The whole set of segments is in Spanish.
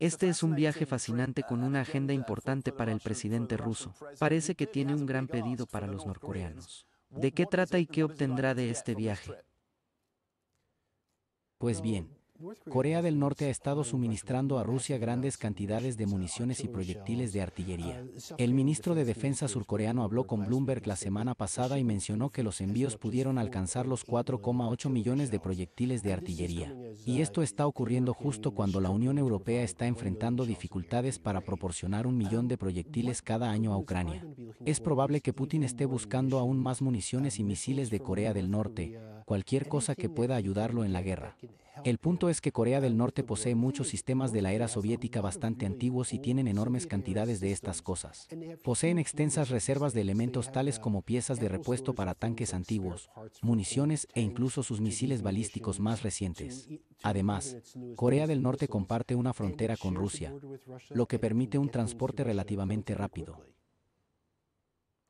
Este, este es un viaje fascinante con una agenda importante para el presidente ruso. Parece que tiene un gran pedido para los norcoreanos. ¿De qué pues trata y qué obtendrá de este viaje? Pues bien, Corea del Norte ha estado suministrando a Rusia grandes cantidades de municiones y proyectiles de artillería. El ministro de Defensa surcoreano habló con Bloomberg la semana pasada y mencionó que los envíos pudieron alcanzar los 4,8 millones de proyectiles de artillería. Y esto está ocurriendo justo cuando la Unión Europea está enfrentando dificultades para proporcionar un millón de proyectiles cada año a Ucrania. Es probable que Putin esté buscando aún más municiones y misiles de Corea del Norte, cualquier cosa que pueda ayudarlo en la guerra. El punto es que Corea del Norte posee muchos sistemas de la era soviética bastante antiguos y tienen enormes cantidades de estas cosas. Poseen extensas reservas de elementos tales uh, como piezas de repuesto para tanques antiguos, municiones e incluso sus misiles balísticos más recientes. Además, Corea del Norte comparte una frontera con Rusia, lo que permite un transporte relativamente rápido.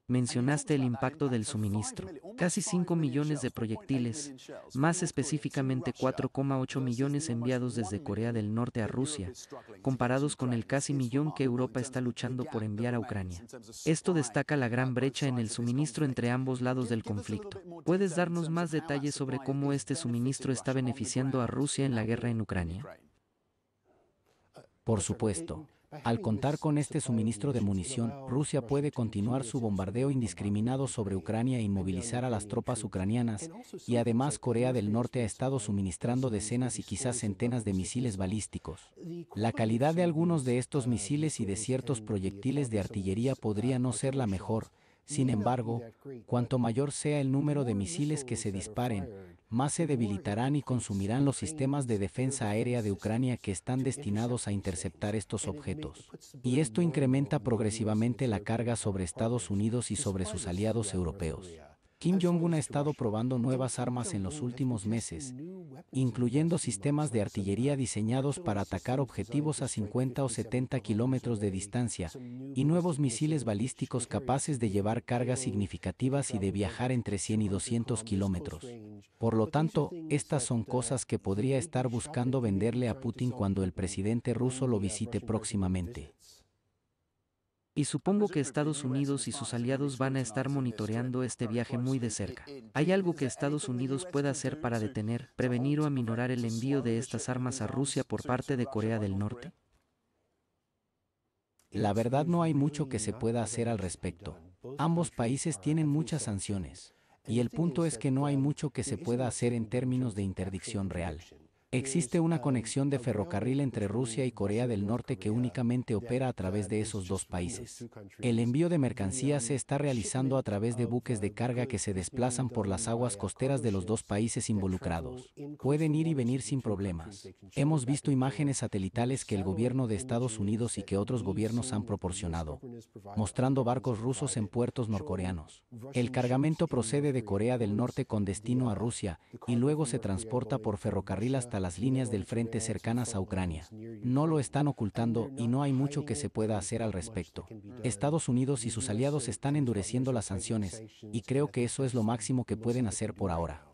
Mencionaste el impacto del suministro. Casi 5 millones de proyectiles, más específicamente 4,8 millones enviados desde Corea del Norte a Rusia, comparados con el casi millón que Europa está luchando por enviar a Ucrania. Esto destaca la gran brecha en el suministro entre ambos lados del conflicto. ¿Puedes darnos más detalles sobre cómo este suministro está beneficiando a Rusia en la guerra en Ucrania? Por supuesto. Al contar con este suministro de munición, Rusia puede continuar su bombardeo indiscriminado sobre Ucrania e inmovilizar a las tropas ucranianas, y además Corea del Norte ha estado suministrando decenas y quizás centenas de misiles balísticos. La calidad de algunos de estos misiles y de ciertos proyectiles de artillería podría no ser la mejor, sin embargo, cuanto mayor sea el número de misiles que se disparen, más se debilitarán y consumirán los sistemas de defensa aérea de Ucrania que están destinados a interceptar estos objetos. Y esto incrementa progresivamente la carga sobre Estados Unidos y sobre sus aliados europeos. Kim Jong-un ha estado probando nuevas armas en los últimos meses, incluyendo sistemas de artillería diseñados para atacar objetivos a 50 o 70 kilómetros de distancia, y nuevos misiles balísticos capaces de llevar cargas significativas y de viajar entre 100 y 200 kilómetros. Por lo tanto, estas son cosas que podría estar buscando venderle a Putin cuando el presidente ruso lo visite próximamente. Y supongo que Estados Unidos y sus aliados van a estar monitoreando este viaje muy de cerca. ¿Hay algo que Estados Unidos pueda hacer para detener, prevenir o aminorar el envío de estas armas a Rusia por parte de Corea del Norte? La este verdad no hay mucho que se pueda hacer al respecto. Ambos países tienen muchas sanciones. Y el punto es que no hay mucho que se pueda hacer en términos de interdicción real. Existe una conexión de ferrocarril entre Rusia y Corea del Norte que únicamente opera a través de esos dos países. El envío de mercancías se está realizando a través de buques de carga que se desplazan por las aguas costeras de los dos países involucrados. Pueden ir y venir sin problemas. Hemos visto imágenes satelitales que el gobierno de Estados Unidos y que otros gobiernos han proporcionado, mostrando barcos rusos en puertos norcoreanos. El cargamento procede de Corea del Norte con destino a Rusia y luego se transporta por ferrocarril hasta las líneas del frente cercanas a Ucrania. No lo están ocultando y no hay mucho que se pueda hacer al respecto. Estados Unidos y sus aliados están endureciendo las sanciones, y creo que eso es lo máximo que pueden hacer por ahora.